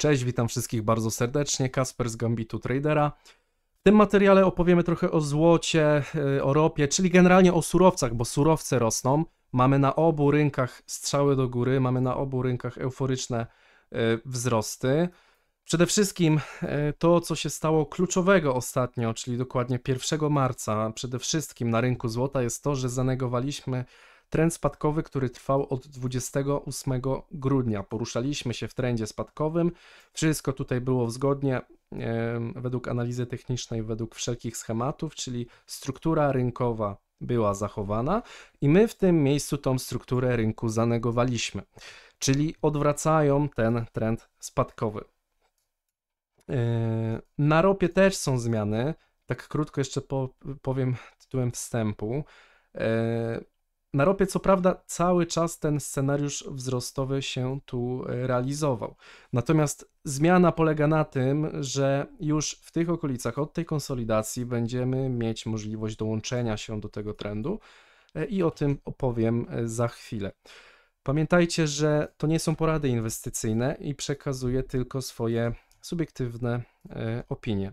Cześć, witam wszystkich bardzo serdecznie. Kasper z Gambitu Tradera. W tym materiale opowiemy trochę o złocie, y, o ropie, czyli generalnie o surowcach, bo surowce rosną. Mamy na obu rynkach strzały do góry, mamy na obu rynkach euforyczne y, wzrosty. Przede wszystkim y, to, co się stało kluczowego ostatnio, czyli dokładnie 1 marca, przede wszystkim na rynku złota, jest to, że zanegowaliśmy Trend spadkowy, który trwał od 28 grudnia. Poruszaliśmy się w trendzie spadkowym. Wszystko tutaj było zgodnie według analizy technicznej, według wszelkich schematów, czyli struktura rynkowa była zachowana i my w tym miejscu tą strukturę rynku zanegowaliśmy, czyli odwracają ten trend spadkowy. Na ropie też są zmiany. Tak krótko jeszcze powiem tytułem wstępu. Na ropie, co prawda, cały czas ten scenariusz wzrostowy się tu e, realizował. Natomiast zmiana polega na tym, że już w tych okolicach od tej konsolidacji będziemy mieć możliwość dołączenia się do tego trendu e, i o tym opowiem e, za chwilę. Pamiętajcie, że to nie są porady inwestycyjne i przekazuję tylko swoje subiektywne opinie.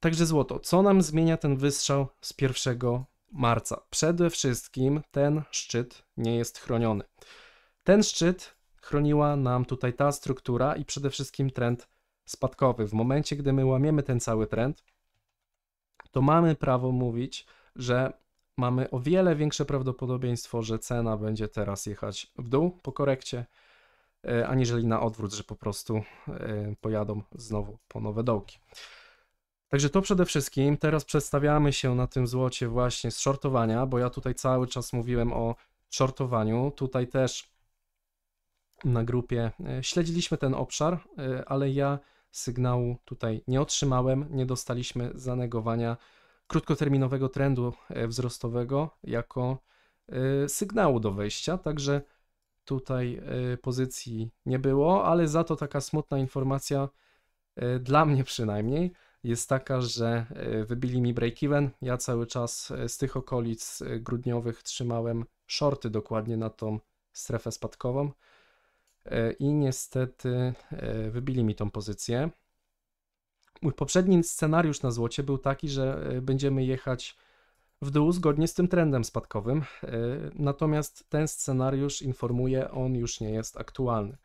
Także złoto. Co nam zmienia ten wystrzał z pierwszego? marca. Przede wszystkim ten szczyt nie jest chroniony. Ten szczyt chroniła nam tutaj ta struktura i przede wszystkim trend spadkowy. W momencie, gdy my łamiemy ten cały trend, to mamy prawo mówić, że mamy o wiele większe prawdopodobieństwo, że cena będzie teraz jechać w dół po korekcie, e, aniżeli na odwrót, że po prostu e, pojadą znowu po nowe dołki. Także to przede wszystkim. Teraz przedstawiamy się na tym złocie właśnie z shortowania, bo ja tutaj cały czas mówiłem o shortowaniu. Tutaj też na grupie e, śledziliśmy ten obszar, e, ale ja sygnału tutaj nie otrzymałem. Nie dostaliśmy zanegowania krótkoterminowego trendu e, wzrostowego jako sygnału do wejścia, także tutaj pozycji nie było, ale za to taka smutna informacja dla mnie przynajmniej jest taka, że e, wybili mi break-even. Ja cały czas e, z tych okolic e, grudniowych trzymałem shorty dokładnie na tą strefę spadkową i niestety wybili mi tą pozycję. Mój poprzedni scenariusz na złocie był taki, że będziemy jechać w dół zgodnie z tym trendem spadkowym, natomiast ten scenariusz informuje, on już nie jest aktualny.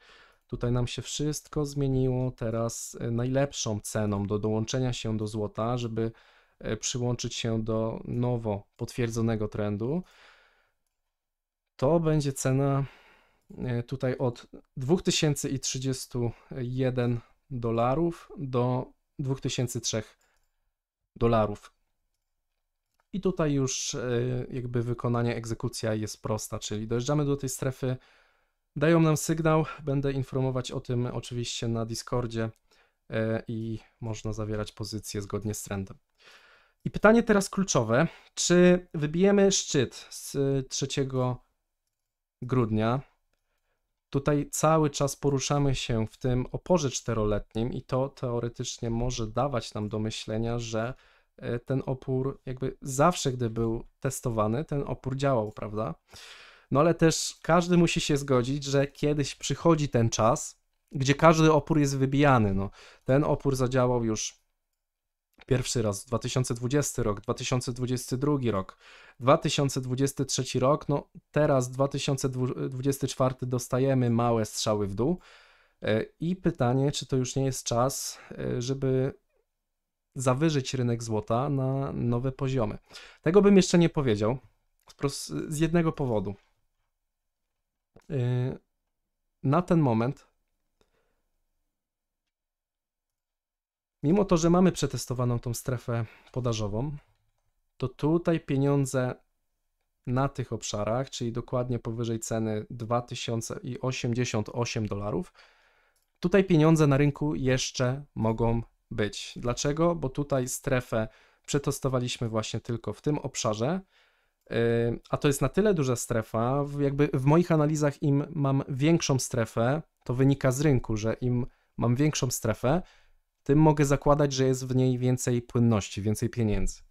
Tutaj nam się wszystko zmieniło. Teraz e, najlepszą ceną do dołączenia się do złota, żeby e, przyłączyć się do nowo potwierdzonego trendu, to będzie cena e, tutaj od 2031 dolarów do 2003 dolarów. I tutaj już jakby wykonanie, egzekucja jest prosta, czyli dojeżdżamy do tej strefy Dają nam sygnał, będę informować o tym oczywiście na Discordzie e, i można zawierać pozycje zgodnie z trendem. I pytanie teraz kluczowe, czy wybijemy szczyt z 3 e, grudnia? Tutaj cały czas poruszamy się w tym oporze czteroletnim i to teoretycznie może dawać nam do myślenia, że e, ten opór jakby zawsze, gdy był testowany, ten opór działał, prawda? No ale też każdy musi się zgodzić, że kiedyś przychodzi ten czas, gdzie każdy opór jest wybijany. No, ten opór zadziałał już pierwszy raz 2020 rok, 2022 rok, 2023 rok, no teraz 2024 dostajemy małe strzały w dół. E, I pytanie, czy to już nie jest czas, e, żeby zawyżyć rynek złota na nowe poziomy. Tego bym jeszcze nie powiedział, z jednego powodu. Y, na ten moment, mimo to, że mamy przetestowaną tą strefę podażową, to tutaj pieniądze na tych obszarach, czyli dokładnie powyżej ceny 2088 dolarów, tutaj pieniądze na rynku jeszcze mogą być. Dlaczego? Bo tutaj strefę przetestowaliśmy właśnie tylko w tym obszarze, a to jest na tyle duża strefa, jakby w moich analizach im mam większą strefę, to wynika z rynku, że im mam większą strefę, tym mogę zakładać, że jest w niej więcej płynności, więcej pieniędzy.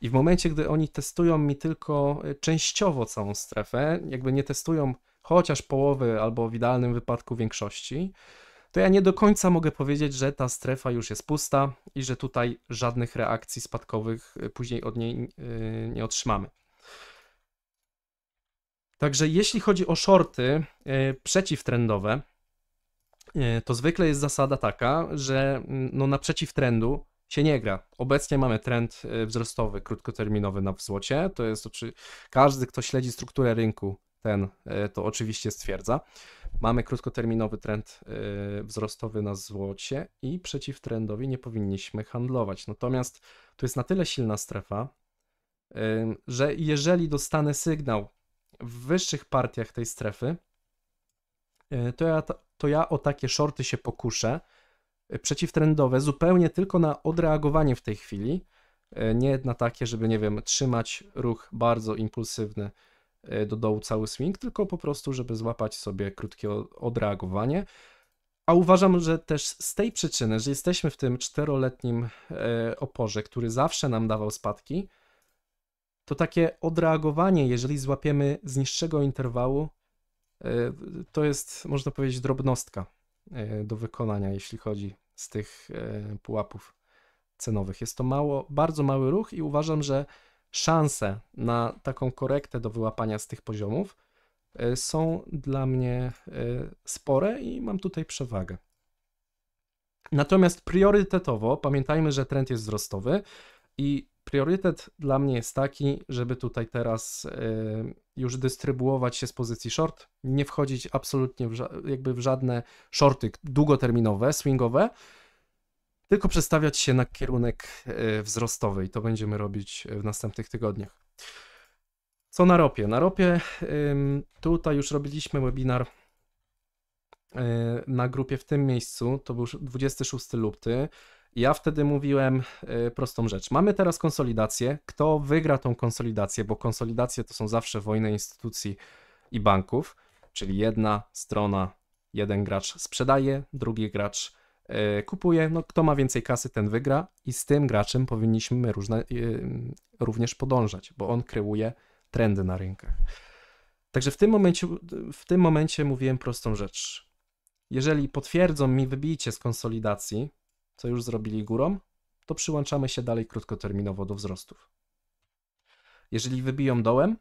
I w momencie, gdy oni testują mi tylko y, częściowo całą strefę, jakby nie testują chociaż połowy albo w idealnym wypadku większości, to ja nie do końca mogę powiedzieć, że ta strefa już jest pusta i że tutaj żadnych reakcji spadkowych y, później od niej y, nie otrzymamy. Także jeśli chodzi o shorty y, przeciwtrendowe, to zwykle jest zasada taka, że mm, no na przeciwtrendu się nie gra. Obecnie mamy trend wzrostowy, krótkoterminowy na złocie. To jest, to czy każdy, kto śledzi strukturę rynku, ten to oczywiście stwierdza. Mamy krótkoterminowy trend y, wzrostowy na złocie i przeciw trendowi nie powinniśmy handlować. Natomiast tu jest na tyle silna strefa, y, że jeżeli dostanę sygnał w wyższych partiach tej strefy, y, to ja, to ja o takie shorty się pokuszę. Przeciwtrendowe zupełnie tylko na odreagowanie w tej chwili, nie na takie, żeby, nie wiem, trzymać ruch bardzo impulsywny E, do dołu cały swing, tylko po prostu, żeby złapać sobie krótkie odreagowanie. A uważam, że też z tej przyczyny, że jesteśmy w tym czteroletnim e, oporze, który zawsze nam dawał spadki, to takie odreagowanie, jeżeli złapiemy z niższego interwału, e, to jest, można powiedzieć, drobnostka do wykonania, jeśli chodzi z tych pułapów cenowych. Jest to mało, bardzo mały ruch i uważam, że szanse na taką korektę do wyłapania z tych poziomów e, są dla mnie e, spore i mam tutaj przewagę. Natomiast priorytetowo pamiętajmy, że trend jest wzrostowy i priorytet dla mnie jest taki, żeby tutaj teraz e, już dystrybuować się z pozycji short, nie wchodzić absolutnie w, jakby w żadne shorty długoterminowe, swingowe, tylko przestawiać się na kierunek e, wzrostowy i to będziemy robić e, w następnych tygodniach. Co na ropie? Na ropie tutaj już robiliśmy webinar e, na grupie w tym miejscu, to był 26 luty. Ja wtedy mówiłem prostą rzecz. Mamy teraz konsolidację. Kto wygra tą konsolidację, bo konsolidacje to są zawsze wojny instytucji i banków, czyli jedna strona, jeden gracz sprzedaje, drugi gracz E, kupuje. No, kto ma więcej kasy, ten wygra i z tym graczem powinniśmy różne, e, również podążać, bo on kreuje trendy na rynkach. Także w tym, momencie, w tym momencie mówiłem prostą rzecz. Jeżeli potwierdzą mi wybicie z konsolidacji, co już zrobili górą, to przyłączamy się dalej krótkoterminowo do wzrostów. Jeżeli wybiją dołem,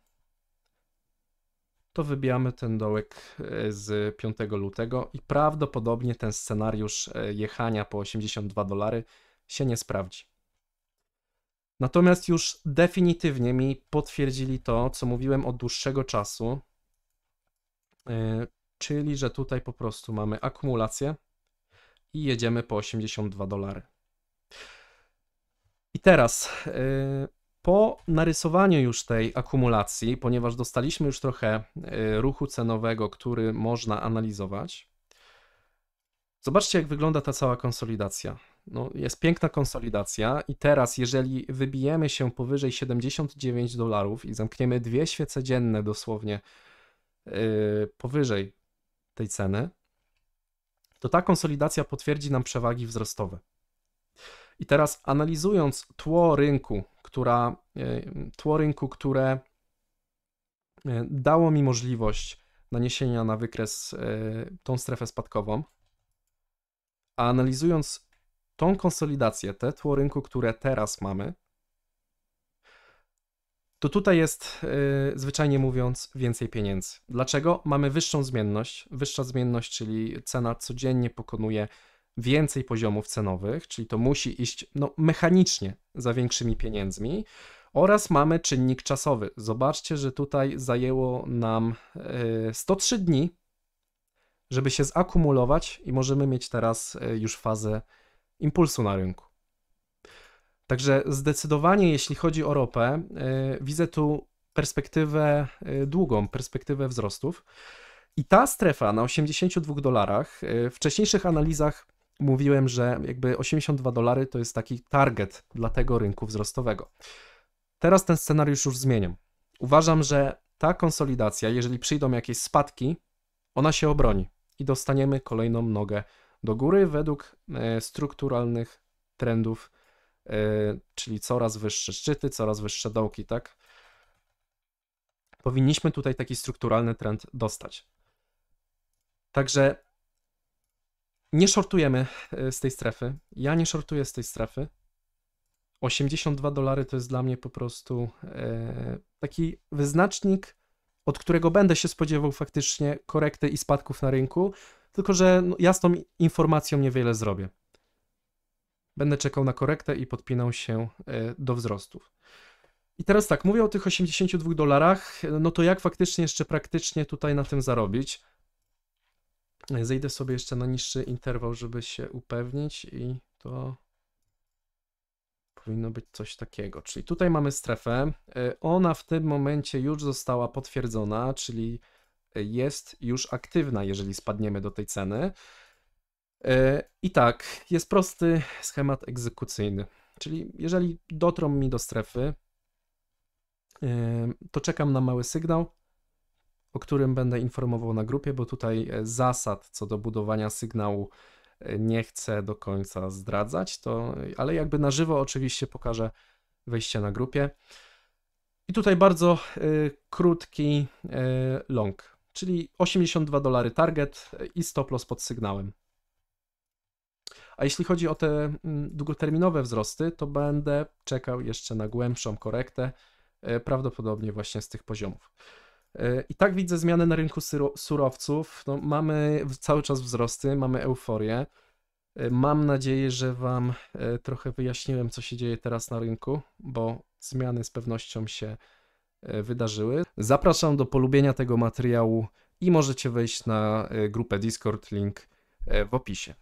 to wybijamy ten dołek e, z 5 lutego i prawdopodobnie ten scenariusz e, jechania po 82 dolary się nie sprawdzi. Natomiast już definitywnie mi potwierdzili to, co mówiłem od dłuższego czasu, e, czyli że tutaj po prostu mamy akumulację i jedziemy po 82 dolary. I teraz po narysowaniu już tej akumulacji, ponieważ dostaliśmy już trochę e, ruchu cenowego, który można analizować, zobaczcie, jak wygląda ta cała konsolidacja. No, jest piękna konsolidacja, i teraz, jeżeli wybijemy się powyżej 79 dolarów i zamkniemy dwie świece dzienne dosłownie yy, powyżej tej ceny, to ta konsolidacja potwierdzi nam przewagi wzrostowe. I teraz analizując tło rynku, która, e, tło rynku, które e, dało mi możliwość naniesienia na wykres e, tą strefę spadkową, a analizując tą konsolidację, te tło rynku, które teraz mamy, to tutaj jest yy, zwyczajnie mówiąc więcej pieniędzy. Dlaczego? Mamy wyższą zmienność. Wyższa zmienność, czyli cena codziennie pokonuje więcej poziomów cenowych, czyli to musi iść no, mechanicznie za większymi pieniędzmi. Oraz mamy czynnik czasowy. Zobaczcie, że tutaj zajęło nam 103 e, dni, żeby się zakumulować i możemy mieć teraz e, już fazę impulsu na rynku. Także zdecydowanie, jeśli chodzi o ropę, e, widzę tu perspektywę długą, perspektywę wzrostów. I ta strefa na 82 dolarach w wcześniejszych analizach mówiłem, że jakby 82 dolary to jest taki target dla tego rynku wzrostowego. Teraz ten scenariusz już zmieniam. Uważam, że ta konsolidacja, jeżeli przyjdą jakieś spadki, ona się obroni i dostaniemy kolejną nogę do góry według e, strukturalnych trendów, e, czyli coraz wyższe szczyty, coraz wyższe dołki, tak? Powinniśmy tutaj taki strukturalny trend dostać. Także nie shortujemy e, z tej strefy. Ja nie shortuję z tej strefy. 82 dolary to jest dla mnie po prostu e, taki wyznacznik, od którego będę się spodziewał faktycznie korekty i spadków na rynku, tylko że no, ja z tą informacją niewiele zrobię. Będę czekał na korektę i podpinał się e, do wzrostów. I teraz tak, mówię o tych 82 dolarach, no to jak faktycznie jeszcze praktycznie tutaj na tym zarobić? Zejdę sobie jeszcze na niższy interwał, żeby się upewnić i to powinno być coś takiego. Czyli tutaj mamy strefę. E, ona w tym momencie już została potwierdzona, czyli e, jest już aktywna, jeżeli spadniemy do tej ceny. E, I tak, jest prosty schemat egzekucyjny. Czyli jeżeli dotrą mi do strefy, to czekam na mały sygnał, o którym będę informował na grupie, bo tutaj e, zasad co do budowania sygnału e, nie chcę do końca zdradzać, to, e, ale jakby na żywo oczywiście pokażę wejście na grupie. I tutaj bardzo y, krótki y, long, czyli 82 dolary target i stop loss pod sygnałem. A jeśli chodzi o te mm, długoterminowe wzrosty, to będę czekał jeszcze na głębszą korektę, prawdopodobnie właśnie z tych poziomów. E, I tak widzę zmiany na rynku surowców. No, mamy cały czas wzrosty, mamy euforię. E, mam nadzieję, że Wam e, trochę wyjaśniłem, co się dzieje teraz na rynku, bo zmiany z pewnością się wydarzyły. Zapraszam do polubienia tego materiału i możecie wejść na grupę Discord, link w opisie.